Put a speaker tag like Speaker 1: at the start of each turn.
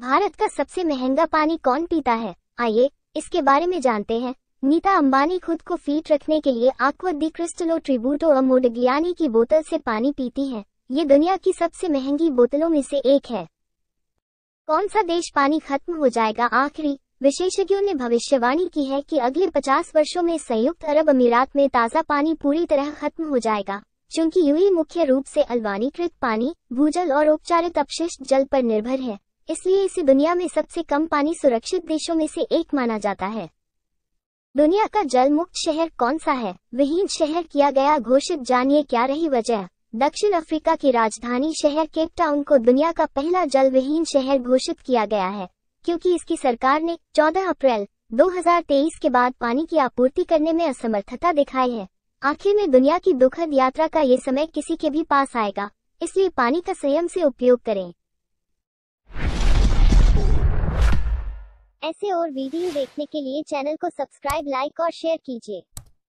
Speaker 1: भारत का सबसे महंगा पानी कौन पीता है आइए इसके बारे में जानते हैं नीता अंबानी खुद को फीट रखने के लिए आक्वा दी क्रिस्टलो ट्रिब्यूटो अमोडगियानी की बोतल से पानी पीती हैं। ये दुनिया की सबसे महंगी बोतलों में से एक है कौन सा देश पानी खत्म हो जाएगा आखिरी विशेषज्ञों ने भविष्यवाणी की है कि अगले 50 वर्षों में संयुक्त अरब अमीरात में ताज़ा पानी पूरी तरह खत्म हो जाएगा चूंकि यूई मुख्य रूप से अलवानीकृत पानी भूजल और उपचारित अपशिष्ट जल पर निर्भर है इसलिए इसे दुनिया में सबसे कम पानी सुरक्षित देशों में से एक माना जाता है दुनिया का जल मुक्त शहर कौन सा है विहीन शहर किया गया घोषित जानिए क्या रही वजह दक्षिण अफ्रीका की राजधानी शहर केप टाउन को दुनिया का पहला जल विहीन शहर घोषित किया गया है क्योंकि इसकी सरकार ने 14 अप्रैल 2023 के बाद पानी की आपूर्ति करने में असमर्थता दिखाई है आखिर में दुनिया की दुखद यात्रा का ये समय किसी के भी पास आएगा इसलिए पानी का संयम से उपयोग करें ऐसे और वीडियो देखने के लिए चैनल को सब्सक्राइब लाइक और शेयर कीजिए